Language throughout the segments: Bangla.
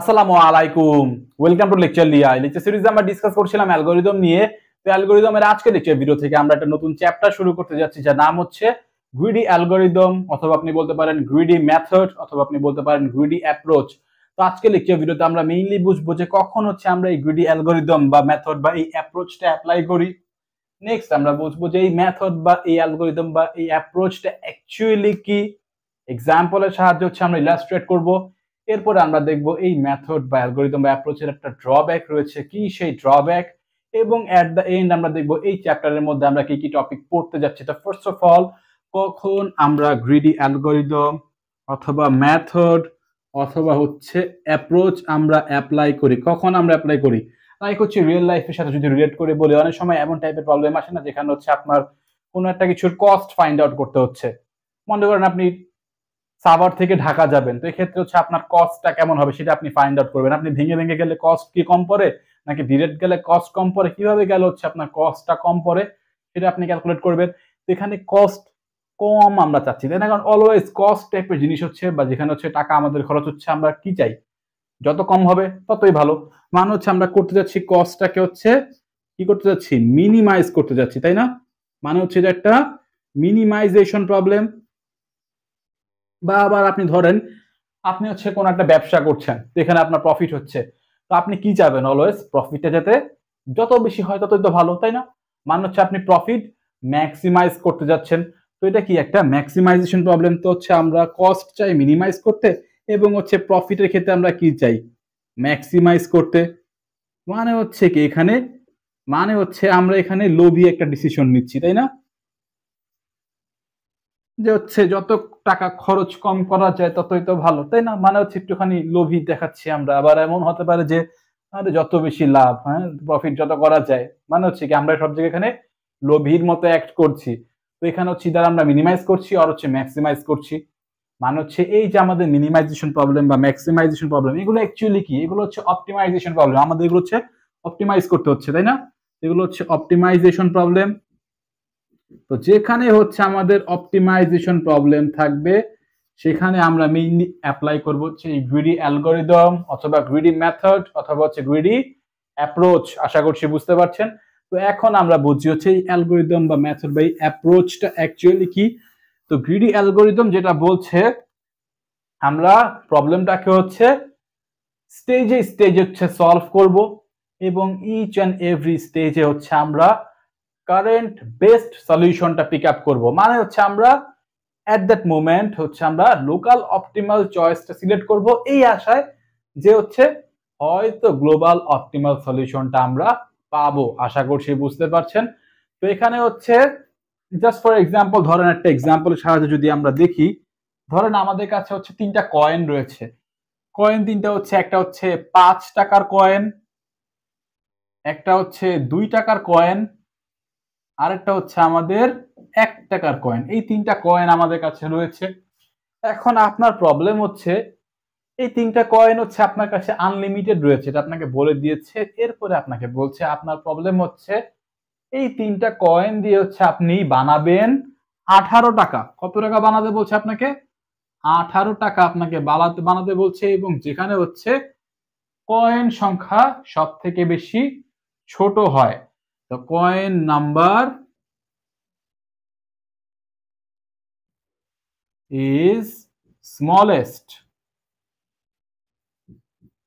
আসসালামু আলাইকুম ওয়েলকাম টু লেকচার লিয়া লেকচার সিরিজে আমরা ডিসকাস করছিলাম অ্যালগোরিদম নিয়ে তো অ্যালগোরিদমের আজকে লেকচার ভিডিও থেকে আমরা একটা নতুন চ্যাপ্টার শুরু করতে যাচ্ছি যার নাম হচ্ছে গ্রিডি অ্যালগোরিদম অথবা আপনি বলতে পারেন গ্রিডি মেথড অথবা আপনি বলতে পারেন গ্রিডি অ্যাপ্রোচ তো আজকে লেকচার ভিডিওতে আমরা মেইনলি বুঝবো যে কখন হচ্ছে আমরা এই গ্রিডি অ্যালগোরিদম বা মেথড বা এই অ্যাপ্রোচটা অ্যাপ্লাই করি নেক্সট আমরা বুঝবো যে এই মেথড বা এই অ্যালগোরিদম বা এই অ্যাপ্রোচটা অ্যাকচুয়ালি কি এক্সাম্পলের সাহায্যে হচ্ছে আমরা ইলাস্ট্রেট করবো এরপরে আমরা দেখব এই মেথড বা অ্যালগোরিদম বা অ্যাপ্রোচের একটা ড্রব্যাক রয়েছে কি সেই ড্রব্যাক এবং অ্যাট দ্য এন্ড আমরা দেখব এই চ্যাপ্টারের মধ্যে আমরা কি কি টপিক পড়তে যাচ্ছি তো ফার্স্ট অফ অল কখন আমরা গ্রিডি অ্যালগোরিদম অথবা মেথড অথবা হচ্ছে অ্যাপ্রোচ আমরা অ্যাপ্লাই করি কখন আমরা অ্যাপ্লাই করি লাইক হচ্ছে রিয়েল লাইফের সাথে যদি রিলেট করে বলি অনেক সময় এমন টাইপের প্রবলেম আসে না যেখানে হচ্ছে আপনার কোনো একটা কিছুর কস্ট ফাইন্ড আউট করতে হচ্ছে মনে করেন আপনি সাভার থেকে ঢাকা যাবেন তো এক্ষেত্রে হচ্ছে আপনার কস্টটা কেমন হবে সেটা আপনি ফাইন্ড আউট করবেন আপনি ভেঙে ভেঙে গেলে কস্ট কি কম পড়ে নাকি ডিরেক্ট গেলে কস্ট কম পড়ে কিভাবে গেলে হচ্ছে আপনার কস্টটা কম পড়ে সেটা আপনি ক্যালকুলেট করবেন এখানে কস্ট কম আমরা চাচ্ছি তাই না কারণ অলওয়েজ কস্ট টাইপের জিনিস হচ্ছে বা যেখানে হচ্ছে টাকা আমাদের খরচ হচ্ছে আমরা কি চাই যত কম হবে ততই ভালো মানে হচ্ছে আমরা করতে যাচ্ছি কস্টটাকে হচ্ছে কি করতে যাচ্ছি মিনিমাইজ করতে যাচ্ছি তাই না মানে হচ্ছে যে একটা মিনিমাইজেশন প্রবলেম বা আবার আপনি ধরেন আপনি হচ্ছে কোনো একটা ব্যবসা করছেন যেখানে আপনার প্রফিট হচ্ছে তো আপনি কি চাবেন অলওয়েজ প্রফিটটা যাতে যত বেশি হয় ততই তো ভালো তাই না মানে হচ্ছে আপনি প্রফিট ম্যাক্সিমাইজ করতে যাচ্ছেন তো এটা কি একটা ম্যাক্সিমাইজেশন প্রবলেম তো হচ্ছে আমরা কস্ট চাই মিনিমাইজ করতে এবং হচ্ছে প্রফিটের ক্ষেত্রে আমরা কি চাই ম্যাক্সিমাইজ করতে মানে হচ্ছে কি এখানে মানে হচ্ছে আমরা এখানে লোভি একটা ডিসিশন নিচ্ছি তাই না যে হচ্ছে যত টাকা খরচ কম করা যায় ততই তো ভালো তাই না মানে হচ্ছে একটুখানি লোভী দেখাচ্ছি আমরা আবার এমন হতে পারে যে আরে যত বেশি লাভ হ্যাঁ প্রফিট যত করা যায় মানে হচ্ছে কি আমরা সব জায়গায় এখানে লোভীর মতো অ্যাক্ট করছি তো এখানে হচ্ছে দ্বারা আমরা মিনিমাইজ করছি আর হচ্ছে ম্যাক্সিমাইজ করছি মানে হচ্ছে এই যে আমাদের মিনিমাইজেশন প্রবলেম বা ম্যাক্সিমাইজেশন প্রবলেম এগুলো অ্যাকচুয়ালি কি এগুলো হচ্ছে অপটিমাইজেশন প্রবলেম আমাদের এগুলো হচ্ছে অপটিমাইজ করতে হচ্ছে তাই না এগুলো হচ্ছে অপটিমাইজেশন প্রবলেম তো যেখানে হচ্ছে আমাদের অপটিমাইজেশন প্রবলেম থাকবে সেখানে আমরা মেইনলি অ্যাপ্লাই করবো হচ্ছে গ্রিডি অ্যালগোরিদম অথবা গ্রিডি মেথড অথবা হচ্ছে গ্রিডি অ্যাপ্রোচ আশা করছি বুঝতে পারছেন তো এখন আমরা বুঝি হচ্ছে এই অ্যালগোরিদম বা মেথড বা এই অ্যাপ্রোচটা অ্যাকচুয়ালি কি তো গ্রিডি অ্যালগোরিদম যেটা বলছে আমরা প্রবলেমটাকে হচ্ছে স্টেজে স্টেজে হচ্ছে সলভ করব এবং ইচ অ্যান্ড এভরি স্টেজে হচ্ছে আমরা কারেন্ট বেস্ট সলিউশনটা পিক আপ করবো মানে হচ্ছে আমরা অ্যাট দ্যাট মোমেন্ট হচ্ছে আমরা লোকাল অপটিমাল চয়েসটা সিলেক্ট করব এই আশায় যে হচ্ছে হয়তো গ্লোবাল অপটিমাল সলিউশনটা আমরা পাবো আশা করছি বুঝতে পারছেন তো এখানে হচ্ছে জাস্ট ফর এক্সাম্পল ধরেন একটা এক্সাম্পলের সাহায্যে যদি আমরা দেখি ধরেন আমাদের কাছে হচ্ছে তিনটা কয়েন রয়েছে কয়েন তিনটা হচ্ছে একটা হচ্ছে পাঁচ টাকার কয়েন একটা হচ্ছে দুই টাকার কয়েন আরেকটা হচ্ছে আমাদের এক টাকার কয়েন এই তিনটা কয়েন আমাদের কাছে রয়েছে এখন আপনার প্রবলেম হচ্ছে এই তিনটা কয়েন হচ্ছে আপনার কাছে আনলিমিটেড রয়েছে এটা আপনাকে বলে দিয়েছে এরপরে আপনাকে বলছে আপনার প্রবলেম হচ্ছে এই তিনটা কয়েন দিয়ে হচ্ছে আপনি বানাবেন আঠারো টাকা কত টাকা বানাতে বলছে আপনাকে আঠারো টাকা আপনাকে বানাতে বানাতে বলছে এবং যেখানে হচ্ছে কয়েন সংখ্যা সব থেকে বেশি ছোট হয় the coin number is smallest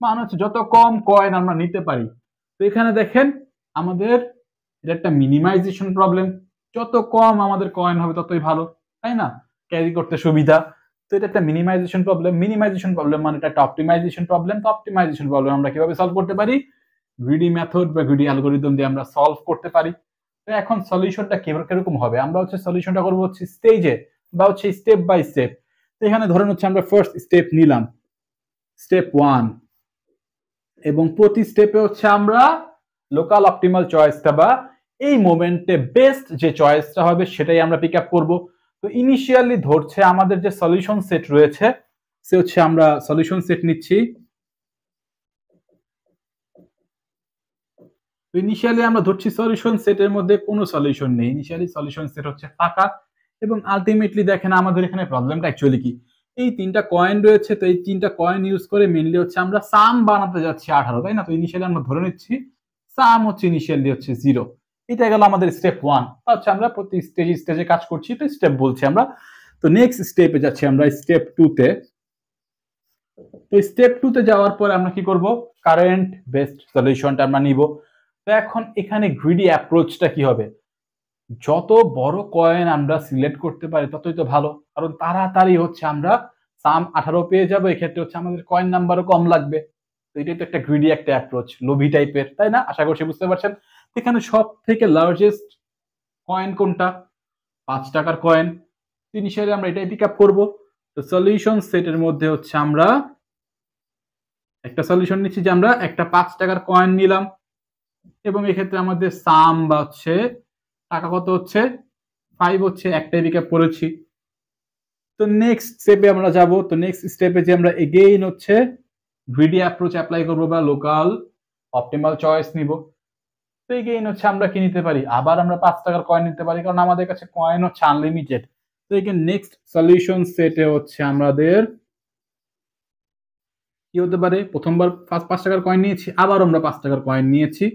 মানে হচ্ছে যত কম কয়েন আমরা নিতে পারি তো এখানে দেখেন আমাদের এটা একটা মিনিমাইজেশন প্রবলেম যত কম আমাদের কয়েন হবে ততই ভালো তাই না ক্যারি করতে সুবিধা তো এটা একটা মিনিমাইজেশন প্রবলেম মিনিমাইজেশন প্রবলেম মানে এটা একটা অপটিমাইজেশন প্রবলেম তো অপটিমাইজেশন প্রবলেম আমরা কিভাবে সলভ করতে পারি গ্রিডি মেথড বা গ্রিডি অ্যালগোরিদম দিয়ে আমরা সলভ করতে পারি তো এখন সলিউশনটা কিরকম হবে আমরা হচ্ছে সলিউশনটা করবো হচ্ছে স্টেজে বা হচ্ছে স্টেপ বাই স্টেপ তো এখানে ধরেন হচ্ছে আমরা ফার্স্ট স্টেপ নিলাম স্টেপ ওয়ান এবং প্রতি স্টেপে হচ্ছে আমরা লোকাল অপটিমাল চয়েসটা বা এই মোমেন্টে বেস্ট যে চয়েসটা হবে সেটাই আমরা পিক আপ করবো তো ইনিশিয়ালি ধরছে আমাদের যে সলিউশন সেট রয়েছে সে হচ্ছে আমরা সলিউশন সেট নিচ্ছি তো ইনিশিয়ালি আমরা ধরছি সলিউশন সেটের মধ্যে কোনো সলিউশন নেই ইনিশিয়ালি সলিউশন সেট হচ্ছে ফাঁকা এবং আলটিমেটলি দেখেন আমাদের এখানে প্রবলেমটা অ্যাকচুয়ালি কি এই তিনটা কয়েন রয়েছে তো এই তিনটা কয়েন ইউজ করে মেনলি হচ্ছে আমরা সাম বানাতে যাচ্ছি আঠারো তাই না তো ইনিশিয়ালি আমরা ধরে নিচ্ছি সাম হচ্ছে ইনিশিয়ালি হচ্ছে জিরো এটা গেল আমাদের স্টেপ ওয়ান হচ্ছে আমরা প্রতি স্টেজে স্টেজে কাজ করছি তো স্টেপ বলছি আমরা তো নেক্সট স্টেপে যাচ্ছি আমরা স্টেপ টুতে তো স্টেপ টুতে যাওয়ার পর আমরা কি করব কারেন্ট বেস্ট সলিউশনটা আমরা নিব তো এখন এখানে গ্রিডি অ্যাপ্রোচটা কি হবে যত বড় কয়েন আমরা সিলেক্ট করতে পারি ততই তো ভালো কারণ তাড়াতাড়ি হচ্ছে আমরা সাম আঠারো পেয়ে যাবো এক্ষেত্রে হচ্ছে আমাদের কয়েন নাম্বারও কম লাগবে তো এটাই তো একটা গ্রিডি একটা অ্যাপ্রোচ লোভি টাইপের তাই না আশা করছি বুঝতে পারছেন এখানে সব থেকে লার্জেস্ট কয়েন কোনটা পাঁচ টাকার কয়েন তিন হিসেবে আমরা এটাই পিক আপ করবো তো সলিউশন সেটের মধ্যে হচ্ছে আমরা একটা সলিউশন নিচ্ছি যে আমরা একটা পাঁচ টাকার কয়েন নিলাম এবং এক্ষেত্রে আমাদের সাম বা হচ্ছে টাকা কত হচ্ছে ফাইভ হচ্ছে একটা বিকাপ করেছি তো নেক্সট স্টেপে আমরা যাব তো নেক্সট স্টেপে যে আমরা এগেইন হচ্ছে ভিডিও অ্যাপ্রোচ অ্যাপ্লাই করবো বা লোকাল অপটিমাল চয়েস নিব তো এগেইন হচ্ছে আমরা কি নিতে পারি আবার আমরা পাঁচ টাকার কয়েন নিতে পারি কারণ আমাদের কাছে কয়েন হচ্ছে আনলিমিটেড তো এগেন নেক্সট সলিউশন সেটে হচ্ছে আমাদের কি হতে পারে প্রথমবার পাঁচ টাকার কয়েন নিয়েছি আবার আমরা পাঁচ টাকার কয়েন নিয়েছি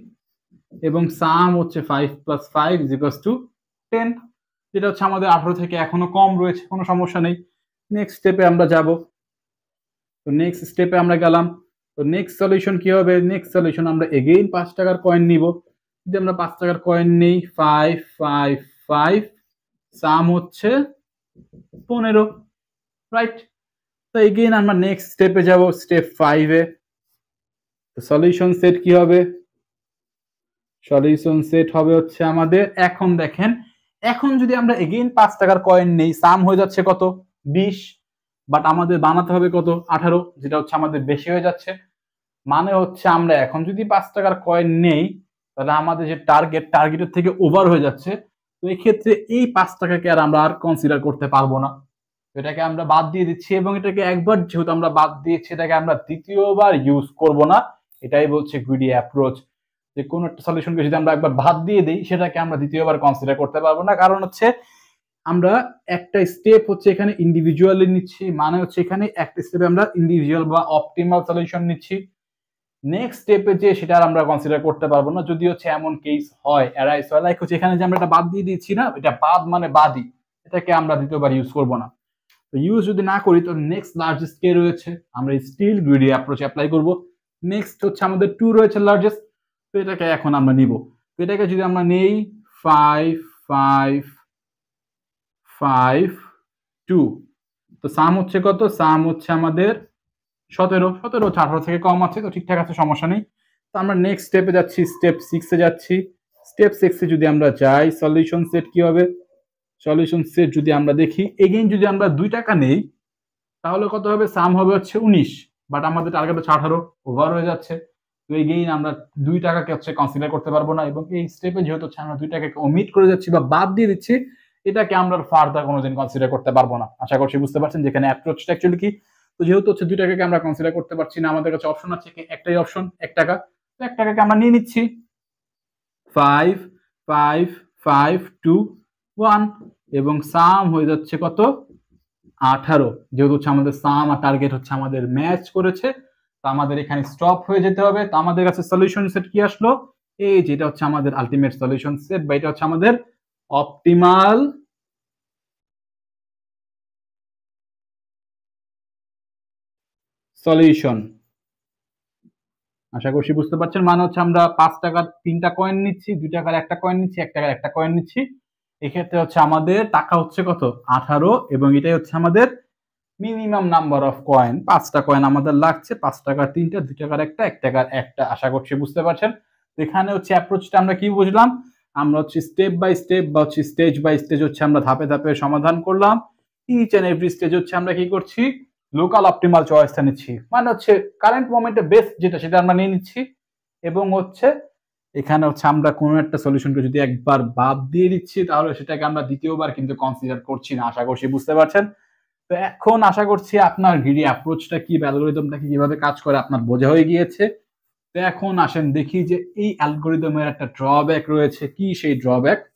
এবং সাম হচ্ছে ফাইভ প্লাস ফাইভ জিকস টু টেন যেটা হচ্ছে আমাদের আঠারো থেকে এখনো কম রয়েছে কোনো সমস্যা নেই নেক্সট স্টেপে আমরা যাব তো নেক্সট স্টেপে আমরা গেলাম তো নেক্সট সলিউশন কী হবে নেক্সট সলিউশন আমরা এগেইন পাঁচ টাকার কয়েন নিব যদি আমরা পাঁচ টাকার কয়েন নিই ফাইভ ফাইভ ফাইভ সাম হচ্ছে পনেরো রাইট তো এগেইন আমরা নেক্সট স্টেপে যাব স্টেপ ফাইভে তো সলিউশন সেট কি হবে সলিউশন সেট হবে হচ্ছে আমাদের এখন দেখেন এখন যদি আমরা এগেইন পাঁচ টাকার কয়েন নেই সাম হয়ে যাচ্ছে কত বিশ বাট আমাদের বানাতে হবে কত আঠারো যেটা হচ্ছে আমাদের বেশি হয়ে যাচ্ছে মানে হচ্ছে আমরা এখন যদি পাঁচ টাকার কয়েন নেই তাহলে আমাদের যে টার্গেট টার্গেটের থেকে ওভার হয়ে যাচ্ছে তো এক্ষেত্রে এই পাঁচ টাকাকে আর আমরা আর কনসিডার করতে পারবো না এটাকে আমরা বাদ দিয়ে দিচ্ছি এবং এটাকে একবার যেহেতু আমরা বাদ দিয়েছি এটাকে আমরা দ্বিতীয়বার ইউজ করব না এটাই বলছে গ্রিডি অ্যাপ্রোচ যে কোনো একটা সলিউশনকে যদি আমরা একবার ভাত দিয়ে দিই সেটাকে আমরা দ্বিতীয়বার কনসিডার করতে পারবো না কারণ হচ্ছে আমরা একটা স্টেপ হচ্ছে এখানে ইন্ডিভিজুয়ালি নিচ্ছি মানে হচ্ছে এখানে একটা স্টেপে আমরা ইন্ডিভিজুয়াল বা অপটিমাল সলিউশন নিচ্ছি নেক্সট স্টেপে যে সেটা আমরা কনসিডার করতে পারবো না যদি হচ্ছে এমন কেস হয় অ্যারাইজ হয় লাইক হচ্ছে এখানে যে আমরা এটা বাদ দিয়ে দিচ্ছি না এটা বাদ মানে বাদই এটাকে আমরা দ্বিতীয়বার ইউজ করবো না তো ইউজ যদি না করি তো নেক্সট লার্জেস্ট কে রয়েছে আমরা স্টিল গ্রিডি অ্যাপ্রোচ অ্যাপ্লাই করবো নেক্সট হচ্ছে আমাদের টু রয়েছে লার্জেস্ট তো এটাকে এখন আমরা নিব তো এটাকে যদি আমরা নেই ফাইভ ফাইভ ফাইভ টু তো সাম হচ্ছে কত সাম হচ্ছে আমাদের সতেরো সতেরো আঠারো থেকে কম আছে তো ঠিকঠাক আছে সমস্যা নেই তো আমরা নেক্সট স্টেপে যাচ্ছি স্টেপ সিক্সে যাচ্ছি স্টেপ সিক্সে যদি আমরা যাই সলিউশন সেট কি হবে সলিউশন সেট যদি আমরা দেখি এগেইন যদি আমরা দুই টাকা নেই তাহলে কত হবে সাম হবে হচ্ছে উনিশ বাট আমাদের টার্গেট হচ্ছে আঠারো ওভার হয়ে যাচ্ছে তো এগেইন আমরা দুই টাকাকে হচ্ছে কনসিডার করতে পারবো না এবং এই স্টেপে যেহেতু হচ্ছে আমরা দুই টাকাকে অমিট করে যাচ্ছি বা বাদ দিয়ে দিচ্ছি এটাকে আমরা ফার্দার কোনোদিন কনসিডার করতে পারবো না আশা করছি বুঝতে পারছেন যেখানে অ্যাপ্রোচটা অ্যাকচুয়ালি কি তো যেহেতু হচ্ছে দুই টাকাকে আমরা কনসিডার করতে পারছি না আমাদের কাছে অপশন আছে কি একটাই অপশন এক টাকা তো এক টাকাকে আমরা নিয়ে নিচ্ছি five five five two one এবং সাম হয়ে যাচ্ছে কত আঠারো যেহেতু হচ্ছে আমাদের সাম আর টার্গেট হচ্ছে আমাদের ম্যাচ করেছে তো আমাদের এখানে স্টপ হয়ে যেতে হবে তো আমাদের কাছে সলিউশন সেট কি আসলো এই যে এটা হচ্ছে আমাদের আলটিমেট সলিউশন সেট বা এটা হচ্ছে আমাদের অপটিমাল সলিউশন আশা করছি বুঝতে পারছেন মানে হচ্ছে আমরা পাঁচ টাকার তিনটা কয়েন নিচ্ছি দুই টাকার একটা কয়েন নিচ্ছি এক টাকার একটা কয়েন নিচ্ছি এক্ষেত্রে হচ্ছে আমাদের টাকা হচ্ছে কত আঠারো এবং এটাই হচ্ছে আমাদের মিনিমাম নাম্বার অফ কয়েন পাঁচটা কয়েন আমাদের লাগছে পাঁচ টাকার তিনটা দুই টাকার একটা এক টাকার একটা আশা করছি বুঝতে পারছেন এখানে হচ্ছে অ্যাপ্রোচটা আমরা কি বুঝলাম আমরা হচ্ছে স্টেপ বাই স্টেপ বা হচ্ছে স্টেজ বাই স্টেজ হচ্ছে আমরা ধাপে ধাপে সমাধান করলাম ইচ অ্যান্ড এভরি স্টেজ হচ্ছে আমরা কি করছি লোকাল অপটিমাল চয়েসটা নিচ্ছি মানে হচ্ছে কারেন্ট মোমেন্টে বেস্ট যেটা সেটা আমরা নিয়ে নিচ্ছি এবং হচ্ছে এখানে হচ্ছে আমরা কোনো একটা সলিউশনকে যদি একবার বাদ দিয়ে দিচ্ছি তাহলে সেটাকে আমরা দ্বিতীয়বার কিন্তু কনসিডার করছি না আশা করছি বুঝতে পারছেন তো এখন আশা করছি আপনার গিরি অ্যাপ্রোচটা কি অ্যালগোরিদমটা কি কিভাবে কাজ করে আপনার বোঝা হয়ে গিয়েছে তো এখন আসেন দেখি যে এই অ্যালগোরিদমের একটা ড্রব্যাক রয়েছে কি সেই ড্রব্যাক